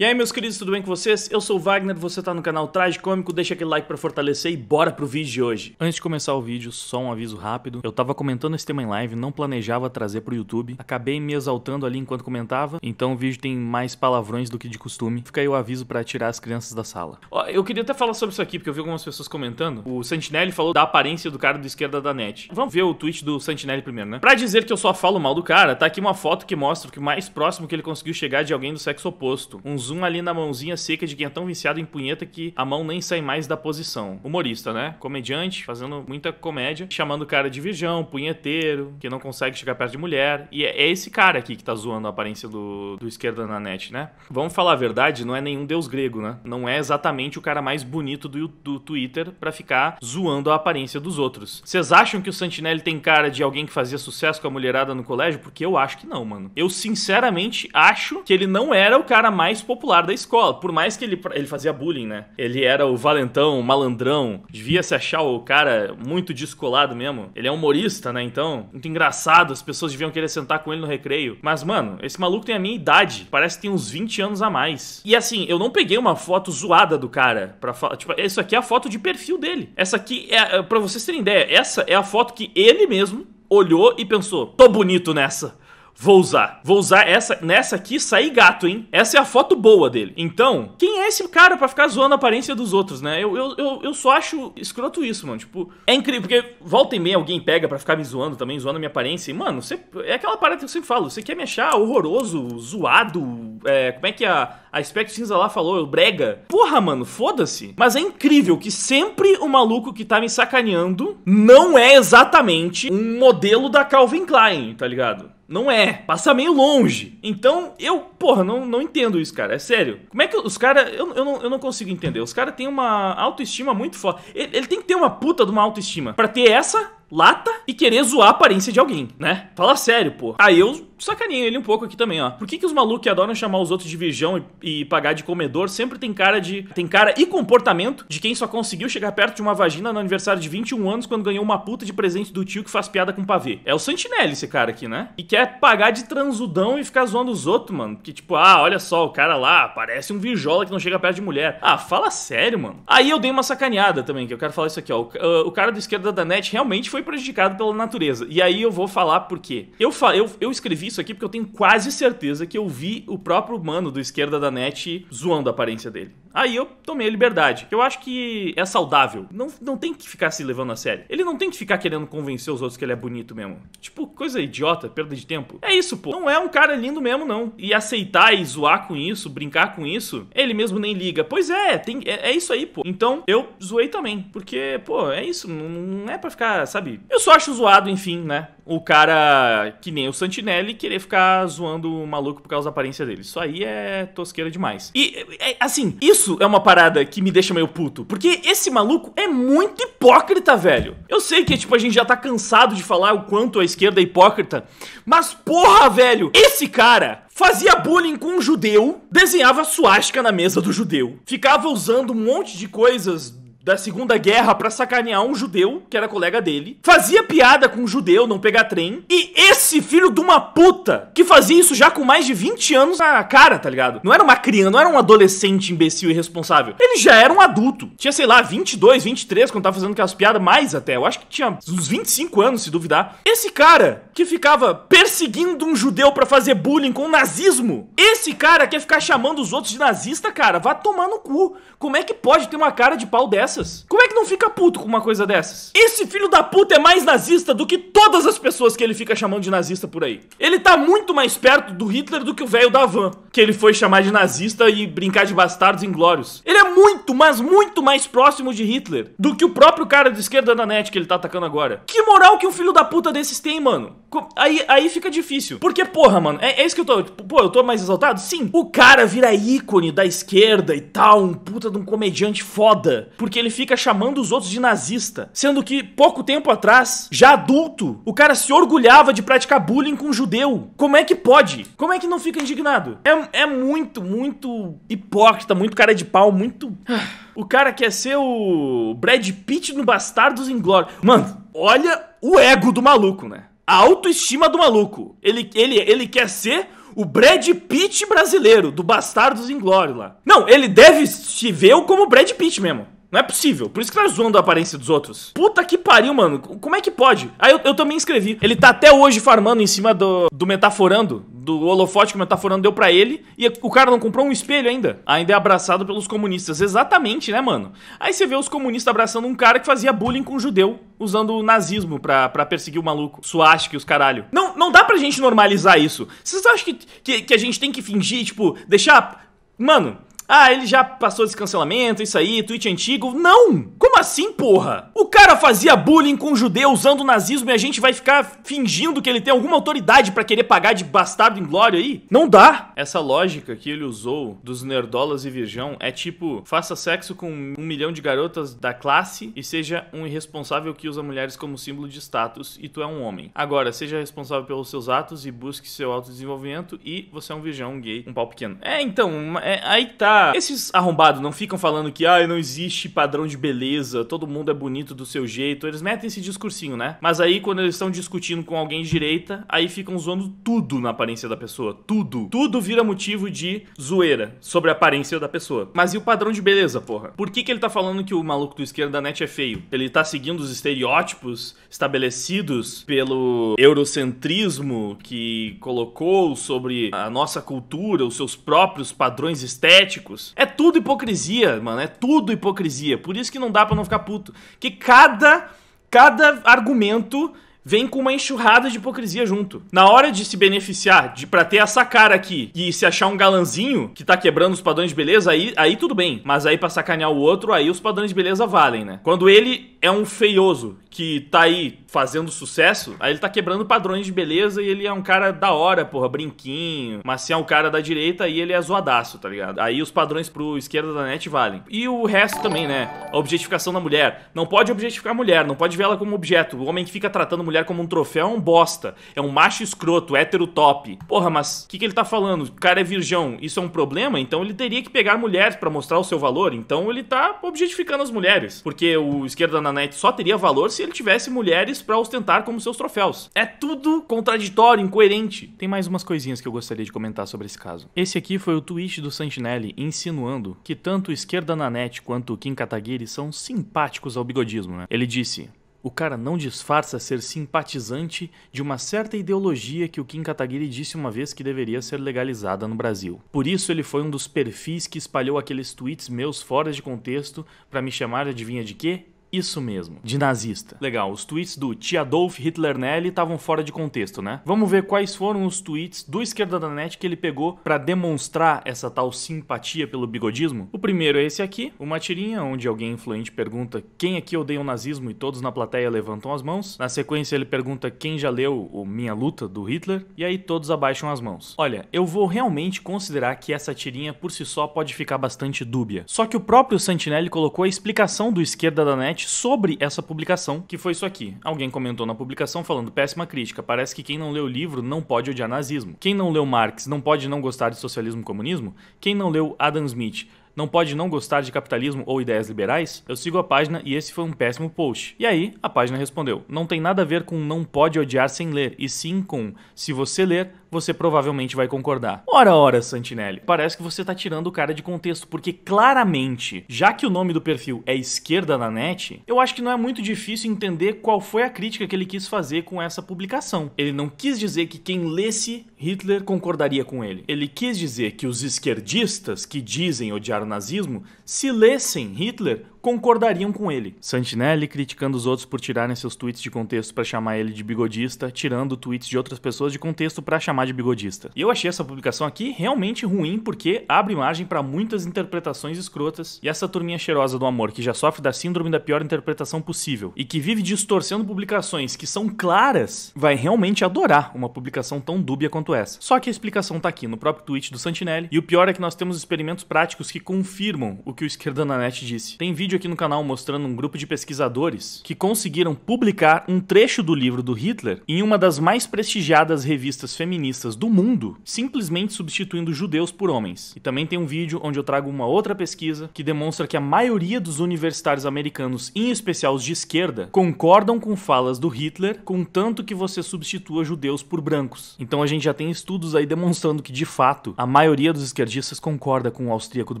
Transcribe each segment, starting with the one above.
E aí, meus queridos, tudo bem com vocês? Eu sou o Wagner, você tá no canal Tragicômico, deixa aquele like para fortalecer e bora pro vídeo de hoje. Antes de começar o vídeo, só um aviso rápido. Eu tava comentando esse tema em live, não planejava trazer pro YouTube, acabei me exaltando ali enquanto comentava, então o vídeo tem mais palavrões do que de costume. Fica aí o aviso para tirar as crianças da sala. Ó, eu queria até falar sobre isso aqui, porque eu vi algumas pessoas comentando. O Santinelli falou da aparência do cara do esquerda da net. Vamos ver o tweet do Santinelli primeiro, né? Pra dizer que eu só falo mal do cara, tá aqui uma foto que mostra que o mais próximo que ele conseguiu chegar de alguém do sexo oposto. Uns um ali na mãozinha seca de quem é tão viciado em punheta que a mão nem sai mais da posição. Humorista, né? Comediante, fazendo muita comédia, chamando o cara de virgão, punheteiro, que não consegue chegar perto de mulher. E é, é esse cara aqui que tá zoando a aparência do, do esquerda na net, né? Vamos falar a verdade, não é nenhum deus grego, né? Não é exatamente o cara mais bonito do, do Twitter para ficar zoando a aparência dos outros. Vocês acham que o Santinelli tem cara de alguém que fazia sucesso com a mulherada no colégio? Porque eu acho que não, mano. Eu sinceramente acho que ele não era o cara mais popular popular da escola. Por mais que ele, ele fazia bullying, né? Ele era o valentão, o malandrão, devia se achar o cara muito descolado mesmo. Ele é humorista, né? Então, muito engraçado, as pessoas deviam querer sentar com ele no recreio. Mas, mano, esse maluco tem a minha idade. Parece que tem uns 20 anos a mais. E assim, eu não peguei uma foto zoada do cara pra falar. Tipo, isso aqui é a foto de perfil dele. Essa aqui é. Pra vocês terem ideia, essa é a foto que ele mesmo olhou e pensou: tô bonito nessa. Vou usar. Vou usar essa nessa aqui, sair gato, hein? Essa é a foto boa dele. Então, quem é esse cara para ficar zoando a aparência dos outros, né? Eu, eu, eu, eu, só acho escroto isso, mano. Tipo, é incrível, porque volta e meia alguém pega para ficar me zoando também, zoando a minha aparência. E, mano, você, é aquela parada que eu sempre falo. Você quer me achar horroroso, zoado, é, como é que é a a Spectre Cinza lá falou, brega. Porra, mano, foda-se. Mas é incrível que sempre o maluco que tá me sacaneando não é exatamente um modelo da Calvin Klein, tá ligado? Não é. Passa meio longe. Então, eu, porra, não, não entendo isso, cara. É sério. Como é que os caras. Eu, eu, não, eu não consigo entender. Os caras têm uma autoestima muito forte. Ele, ele, tem que ter uma puta de uma autoestima. Pra ter essa lata e querer zoar a aparência de alguém, né? Fala sério, pô. Aí eu sacaninho ele um pouco aqui também, ó. Por que, que os malucos que adoram chamar os outros de virgão e, e, pagar de comedor sempre tem cara de. tem cara e comportamento de quem só conseguiu chegar perto de uma vagina no aniversário de 21 anos quando ganhou uma puta de presente do tio que faz piada com pavê? É o Santinelli esse cara aqui, né? E quer pagar de transudão e ficar zoando os outros, mano. Que tipo, ah, olha só, o cara lá parece um virjola que não chega perto de mulher. Ah, fala sério, mano. Aí eu dei uma sacaneada também, que eu quero falar isso aqui, ó. O, uh, o cara da esquerda da net realmente foi foi prejudicado pela natureza. E aí eu vou falar por quê. Eu, eu, eu escrevi isso aqui porque eu tenho quase certeza que eu vi o próprio mano do esquerda da net zoando a aparência dele. Aí eu tomei a liberdade. Eu acho que é saudável. Não, não tem que ficar se levando a sério. Ele não tem que ficar querendo convencer os outros que ele é bonito mesmo. Tipo, coisa idiota, perda de tempo. É isso, pô. Não é um cara lindo mesmo, não. E aceitar e zoar com isso, brincar com isso, ele mesmo nem liga. Pois é, tem, é, é isso aí, pô. Então eu zoei também. Porque, pô, é isso. Não, não é pra ficar, sabe? sabe? Eu só acho zoado, enfim, né? O cara que nem o Santinelli querer ficar zoando o maluco por causa da aparência dele. Isso aí é tosqueira demais. E, é, é, assim, isso é uma parada que me deixa meio puto. Porque esse maluco é muito hipócrita, velho. Eu sei que, tipo, a gente já tá cansado de falar o quanto a esquerda é hipócrita. Mas, porra, velho, esse cara fazia bullying com um judeu, desenhava suástica na mesa do judeu, ficava usando um monte de coisas da Segunda Guerra para sacanear um judeu, que era colega dele, fazia piada com um judeu não pegar trem, e esse filho de uma puta que fazia isso já com mais de 20 anos na cara, tá ligado? Não era uma criança, não era um adolescente imbecil e irresponsável. Ele já era um adulto. Tinha, sei lá, 22, 23, quando tava fazendo aquelas piadas, mais até. Eu acho que tinha uns 25 anos, se duvidar. Esse cara que ficava perseguindo um judeu para fazer bullying com o nazismo, esse cara quer ficar chamando os outros de nazista, cara, vá tomar no cu. Como é que pode ter uma cara de pau dessa? dessas? Como é que não fica puto com uma coisa dessas? Esse filho da puta é mais nazista do que todas as pessoas que ele fica chamando de nazista por aí. Ele tá muito mais perto do Hitler do que o velho da van, que ele foi chamar de nazista e brincar de bastardos inglórios. Ele é muito, mas muito mais próximo de Hitler do que o próprio cara de esquerda da net que ele tá atacando agora. Que moral que um filho da puta desses tem, mano? Aí, aí fica difícil. Porque, porra, mano, é, é isso que eu tô. Tipo, pô, eu tô mais exaltado? Sim. O cara vira ícone da esquerda e tal, um puta de um comediante foda, porque ele ele fica chamando os outros de nazista. Sendo que, pouco tempo atrás, já adulto, o cara se orgulhava de praticar bullying com um judeu. Como é que pode? Como é que não fica indignado? É, é muito, muito hipócrita, muito cara de pau, muito. O cara quer ser o Brad Pitt no Bastardos Inglórios. Mano, olha o ego do maluco, né? A autoestima do maluco. Ele, ele, ele quer ser o Brad Pitt brasileiro, do Bastardos Inglórios lá. Não, ele deve se ver como Brad Pitt mesmo. Não é possível. Por isso que tá zoando a aparência dos outros. Puta que pariu, mano. Como é que pode? Aí eu, eu também escrevi. Ele tá até hoje farmando em cima do, do metaforando, do holofote que o metaforando deu pra ele. E o cara não comprou um espelho ainda. Ainda é abraçado pelos comunistas. Exatamente, né, mano? Aí você vê os comunistas abraçando um cara que fazia bullying com um judeu, usando o nazismo pra, pra perseguir o maluco. Suástica e os caralho. Não, não dá pra gente normalizar isso. Vocês acham que, que, que a gente tem que fingir, tipo, deixar. Mano, ah, ele já passou esse cancelamento, isso aí, tweet antigo. Não! Como assim, porra? O cara fazia bullying com um judeu usando o nazismo e a gente vai ficar fingindo que ele tem alguma autoridade para querer pagar de bastardo em glória aí? Não dá! Essa lógica que ele usou dos nerdolas e virgão é tipo, faça sexo com um milhão de garotas da classe e seja um irresponsável que usa mulheres como símbolo de status e tu é um homem. Agora, seja responsável pelos seus atos e busque seu autodesenvolvimento e você é um virgão, um gay, um pau pequeno. É, então, é, aí tá esses arrombados não ficam falando que, ah, não existe padrão de beleza, todo mundo é bonito do seu jeito. Eles metem esse discursinho, né? Mas aí, quando eles estão discutindo com alguém de direita, aí ficam zoando tudo na aparência da pessoa. Tudo. Tudo vira motivo de zoeira sobre a aparência da pessoa. Mas e o padrão de beleza, porra? Por que, que ele tá falando que o maluco do esquerdo da net é feio? Ele tá seguindo os estereótipos estabelecidos pelo eurocentrismo que colocou sobre a nossa cultura, os seus próprios padrões estéticos políticos. É tudo hipocrisia, mano. É tudo hipocrisia. Por isso que não dá para não ficar puto. Que cada, cada argumento vem com uma enxurrada de hipocrisia junto. Na hora de se beneficiar, de pra ter essa cara aqui e se achar um galanzinho que tá quebrando os padrões de beleza, aí, aí tudo bem. Mas aí pra sacanear o outro, aí os padrões de beleza valem, né? Quando ele é um feioso que tá aí fazendo sucesso, aí ele tá quebrando padrões de beleza e ele é um cara da hora, porra, brinquinho. Mas se é um cara da direita, aí ele é zoadaço, tá ligado? Aí os padrões pro esquerda da net valem. E o resto também, né? A objetificação da mulher. Não pode objetificar a mulher, não pode ver ela como objeto. O homem que fica tratando a mulher como um troféu é um bosta. É um macho escroto, hétero top. Porra, mas o que, que ele tá falando? O cara é virgão, isso é um problema? Então ele teria que pegar mulheres para mostrar o seu valor. Então ele tá objetificando as mulheres. Porque o esquerda da net só teria valor se se ele tivesse mulheres para ostentar como seus troféus. É tudo contraditório, incoerente. Tem mais umas coisinhas que eu gostaria de comentar sobre esse caso. Esse aqui foi o tweet do Santinelli insinuando que tanto esquerda na net quanto Kim Kataguiri são simpáticos ao bigodismo, né? Ele disse: o cara não disfarça ser simpatizante de uma certa ideologia que o Kim Kataguiri disse uma vez que deveria ser legalizada no Brasil. Por isso ele foi um dos perfis que espalhou aqueles tweets meus fora de contexto para me chamar adivinha de quê? Isso mesmo, de nazista. Legal, os tweets do Tia Adolf Hitler Nelly estavam fora de contexto, né? Vamos ver quais foram os tweets do Esquerda da Net que ele pegou para demonstrar essa tal simpatia pelo bigodismo. O primeiro é esse aqui, uma tirinha onde alguém influente pergunta quem aqui odeia o nazismo e todos na plateia levantam as mãos. Na sequência ele pergunta quem já leu o Minha Luta do Hitler e aí todos abaixam as mãos. Olha, eu vou realmente considerar que essa tirinha por si só pode ficar bastante dúbia. Só que o próprio Santinelli colocou a explicação do Esquerda da Net internet sobre essa publicação, que foi isso aqui. Alguém comentou na publicação falando péssima crítica, parece que quem não leu o livro não pode odiar nazismo. Quem não leu Marx não pode não gostar de socialismo e comunismo? Quem não leu Adam Smith não pode não gostar de capitalismo ou ideias liberais? Eu sigo a página e esse foi um péssimo post. E aí, a página respondeu: não tem nada a ver com não pode odiar sem ler, e sim com se você ler, você provavelmente vai concordar. Ora, ora, Santinelli, parece que você tá tirando o cara de contexto, porque claramente, já que o nome do perfil é Esquerda na Net, eu acho que não é muito difícil entender qual foi a crítica que ele quis fazer com essa publicação. Ele não quis dizer que quem lesse Hitler concordaria com ele. Ele quis dizer que os esquerdistas que dizem odiar o nazismo, se lessem Hitler, concordariam com ele. Santinelli criticando os outros por tirarem seus tweets de contexto para chamar ele de bigodista, tirando tweets de outras pessoas de contexto para chamar de bigodista. E eu achei essa publicação aqui realmente ruim porque abre margem para muitas interpretações escrotas e essa turminha cheirosa do amor que já sofre da síndrome da pior interpretação possível e que vive distorcendo publicações que são claras, vai realmente adorar uma publicação tão dúbia quanto essa. Só que a explicação tá aqui no próprio tweet do Santinelli e o pior é que nós temos experimentos práticos que confirmam o que o esquerdo na net disse. Tem vídeo vídeo aqui no canal mostrando um grupo de pesquisadores que conseguiram publicar um trecho do livro do Hitler em uma das mais prestigiadas revistas feministas do mundo, simplesmente substituindo judeus por homens. E também tem um vídeo onde eu trago uma outra pesquisa que demonstra que a maioria dos universitários americanos, em especial os de esquerda, concordam com falas do Hitler, contanto que você substitua judeus por brancos. Então a gente já tem estudos aí demonstrando que, de fato, a maioria dos esquerdistas concorda com o austríaco do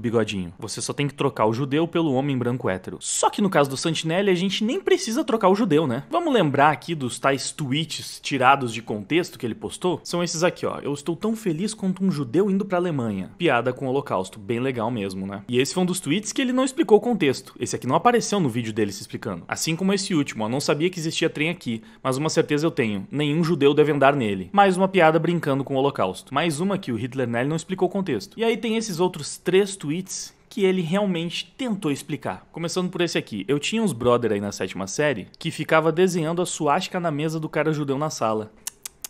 bigodinho. Você só tem que trocar o judeu pelo homem branco branco hétero. Só que no caso do Santinelli, a gente nem precisa trocar o judeu, né? Vamos lembrar aqui dos tais tweets tirados de contexto que ele postou? São esses aqui, ó. Eu estou tão feliz quanto um judeu indo pra Alemanha. Piada com o holocausto. Bem legal mesmo, né? E esse foi um dos tweets que ele não explicou o contexto. Esse aqui não apareceu no vídeo dele se explicando. Assim como esse último, ó. Não sabia que existia trem aqui, mas uma certeza eu tenho. Nenhum judeu deve andar nele. Mais uma piada brincando com o holocausto. Mais uma que o Hitler Nelly não explicou o contexto. E aí tem esses outros três tweets que ele realmente tentou explicar. Começando por esse aqui. Eu tinha uns brother aí na sétima série que ficava desenhando a suástica na mesa do cara judeu na sala.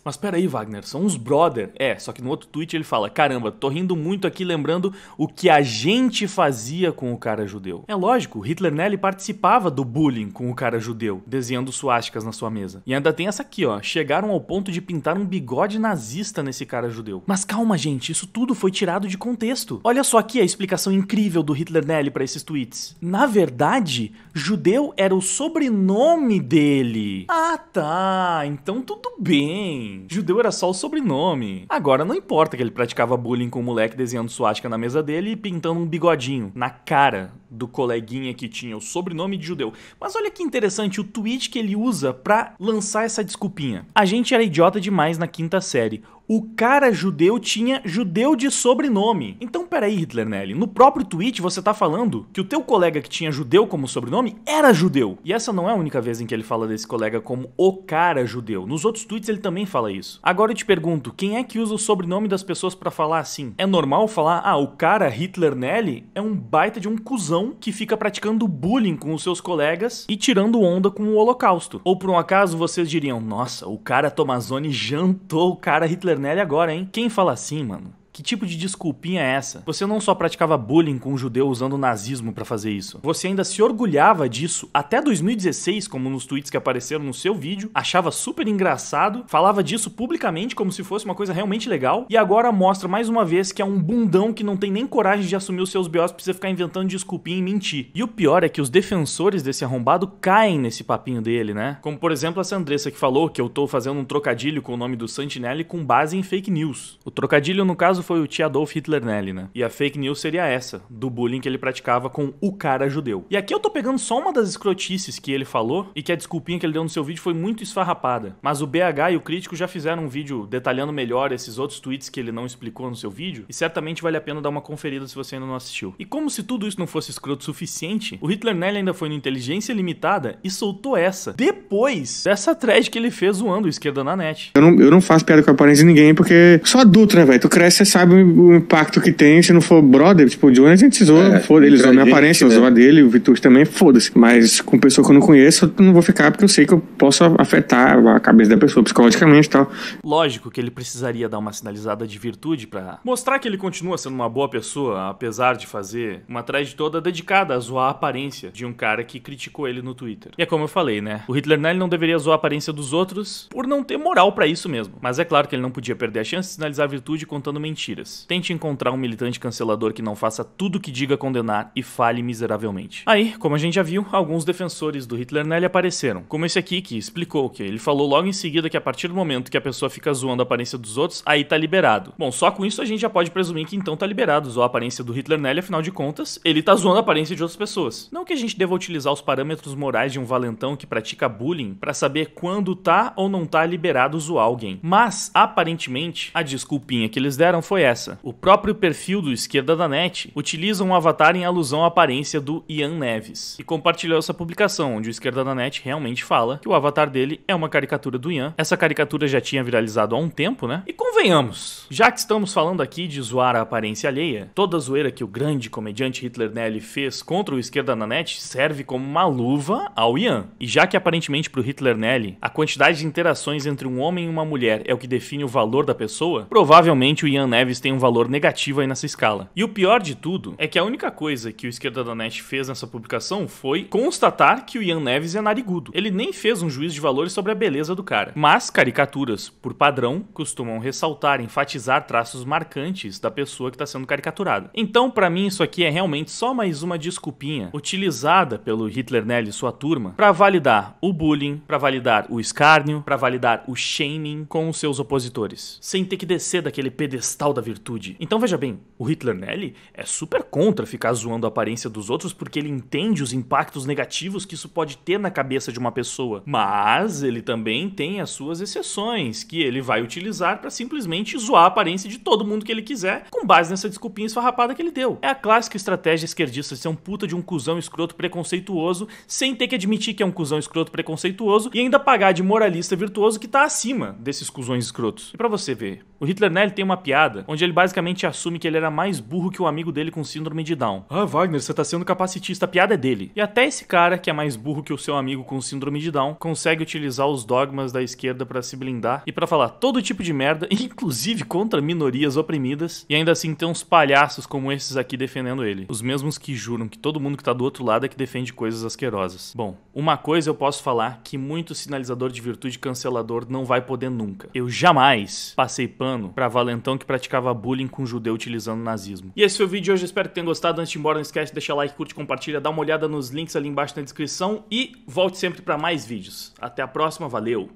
Mas peraí, Wagner, são uns brother. É, só que no outro tweet ele fala: caramba, tô rindo muito aqui lembrando o que a gente fazia com o cara judeu. É lógico, Hitler Nelly participava do bullying com o cara judeu, desenhando suásticas na sua mesa. E ainda tem essa aqui, ó: chegaram ao ponto de pintar um bigode nazista nesse cara judeu. Mas calma, gente, isso tudo foi tirado de contexto. Olha só aqui a explicação incrível do Hitler Nelly para esses tweets. Na verdade, judeu era o sobrenome dele. Ah tá, então tudo bem. Judeu era só o sobrenome. Agora não importa que ele praticava bullying com o moleque desenhando suástica na mesa dele e pintando um bigodinho na cara do coleguinha que tinha o sobrenome de judeu. Mas olha que interessante o tweet que ele usa para lançar essa desculpinha. A gente era idiota demais na quinta série o cara judeu tinha judeu de sobrenome. Então, peraí, Hitler Nelly, no próprio tweet você tá falando que o teu colega que tinha judeu como sobrenome era judeu. E essa não é a única vez em que ele fala desse colega como o cara judeu. Nos outros tweets ele também fala isso. Agora eu te pergunto, quem é que usa o sobrenome das pessoas para falar assim? É normal falar, ah, o cara Hitler Nelly é um baita de um cuzão que fica praticando bullying com os seus colegas e tirando onda com o holocausto. Ou por um acaso vocês diriam, nossa, o cara Tomazone jantou o cara Hitler Cornélia agora, hein? Quem fala assim, mano? Que tipo de desculpinha é essa? Você não só praticava bullying com um judeu usando o nazismo para fazer isso, você ainda se orgulhava disso até 2016, como nos tweets que apareceram no seu vídeo, achava super engraçado, falava disso publicamente como se fosse uma coisa realmente legal, e agora mostra mais uma vez que é um bundão que não tem nem coragem de assumir os seus pra você ficar inventando desculpinha e mentir. E o pior é que os defensores desse arrombado caem nesse papinho dele, né? Como por exemplo essa Andressa que falou que eu tô fazendo um trocadilho com o nome do Santinelli com base em fake news. O trocadilho no caso foi o Tia Adolf Hitler Nelly, né? E a fake news seria essa, do bullying que ele praticava com o cara judeu. E aqui eu tô pegando só uma das escrotices que ele falou e que a desculpinha que ele deu no seu vídeo foi muito esfarrapada. Mas o BH e o crítico já fizeram um vídeo detalhando melhor esses outros tweets que ele não explicou no seu vídeo e certamente vale a pena dar uma conferida se você ainda não assistiu. E como se tudo isso não fosse escroto o suficiente, o Hitler Nelly ainda foi no Inteligência Limitada e soltou essa depois dessa thread que ele fez zoando o esquerda na net. Eu não, eu não faço piada com a aparência de ninguém porque só adulto, né, velho? Tu cresce, você sabe o impacto que tem se não for brother. Tipo, o Johnny a gente zoa, é, foda ele né? zoa minha aparência, né? eu zoa dele, o Vitor também, foda-se. Mas com pessoa que eu não conheço, eu não vou ficar porque eu sei que eu posso afetar a cabeça da pessoa psicologicamente e tal. Lógico que ele precisaria dar uma sinalizada de virtude para mostrar que ele continua sendo uma boa pessoa, apesar de fazer uma thread toda dedicada a zoar a aparência de um cara que criticou ele no Twitter. E é como eu falei, né? O Hitler né, não deveria zoar a aparência dos outros por não ter moral para isso mesmo. Mas é claro que ele não podia perder a chance de sinalizar virtude contando mentiras mentiras. Tente encontrar um militante cancelador que não faça tudo o que diga condenar e fale miseravelmente. Aí, como a gente já viu, alguns defensores do Hitler Nelly apareceram, como esse aqui que explicou que ele falou logo em seguida que a partir do momento que a pessoa fica zoando a aparência dos outros, aí tá liberado. Bom, só com isso a gente já pode presumir que então tá liberado zoar a aparência do Hitler Nelly, afinal de contas, ele tá zoando a aparência de outras pessoas. Não que a gente deva utilizar os parâmetros morais de um valentão que pratica bullying para saber quando tá ou não tá liberado zoar alguém, mas aparentemente a desculpinha que eles deram foi essa. O próprio perfil do Esquerda da Net utiliza um avatar em alusão à aparência do Ian Neves e compartilhou essa publicação, onde o Esquerda da Net realmente fala que o avatar dele é uma caricatura do Ian. Essa caricatura já tinha viralizado há um tempo, né? E convenhamos, já que estamos falando aqui de zoar a aparência alheia, toda a zoeira que o grande comediante Hitler Nelly fez contra o Esquerda da Net serve como uma luva ao Ian. E já que aparentemente para o Hitler Nelly, a quantidade de interações entre um homem e uma mulher é o que define o valor da pessoa, provavelmente o Ian Neves Neves tem um valor negativo aí nessa escala. E o pior de tudo é que a única coisa que o Esquerda da NET fez nessa publicação foi constatar que o Ian Neves é narigudo. Ele nem fez um juízo de valores sobre a beleza do cara. Mas caricaturas, por padrão, costumam ressaltar, enfatizar traços marcantes da pessoa que está sendo caricaturada. Então, para mim, isso aqui é realmente só mais uma desculpinha utilizada pelo Hitler Nelly e sua turma para validar o bullying, para validar o escárnio, para validar o shaming com os seus opositores, sem ter que descer daquele pedestal tal da virtude. Então veja bem, o Hitler Nelly é super contra ficar zoando a aparência dos outros porque ele entende os impactos negativos que isso pode ter na cabeça de uma pessoa. Mas ele também tem as suas exceções, que ele vai utilizar para simplesmente zoar a aparência de todo mundo que ele quiser, com base nessa desculpinha esfarrapada que ele deu. É a clássica estratégia esquerdista de ser um puta de um cuzão escroto preconceituoso, sem ter que admitir que é um cuzão escroto preconceituoso e ainda pagar de moralista virtuoso que tá acima desses cuzões escrotos. E para você ver, o Hitler Nelly tem uma piada temporada, onde ele basicamente assume que ele era mais burro que o amigo dele com síndrome de Down. Ah, Wagner, você tá sendo capacitista, a piada é dele. E até esse cara, que é mais burro que o seu amigo com síndrome de Down, consegue utilizar os dogmas da esquerda para se blindar e para falar todo tipo de merda, inclusive contra minorias oprimidas, e ainda assim tem uns palhaços como esses aqui defendendo ele. Os mesmos que juram que todo mundo que tá do outro lado é que defende coisas asquerosas. Bom, uma coisa eu posso falar que muito sinalizador de virtude cancelador não vai poder nunca. Eu jamais passei pano pra valentão que pratica praticava bullying com um judeu utilizando nazismo. E esse foi o vídeo de hoje, espero que tenham gostado. Antes de ir embora, não esquece de deixar like, curte, compartilha, dá uma olhada nos links ali embaixo na descrição e volte sempre para mais vídeos. Até a próxima, valeu!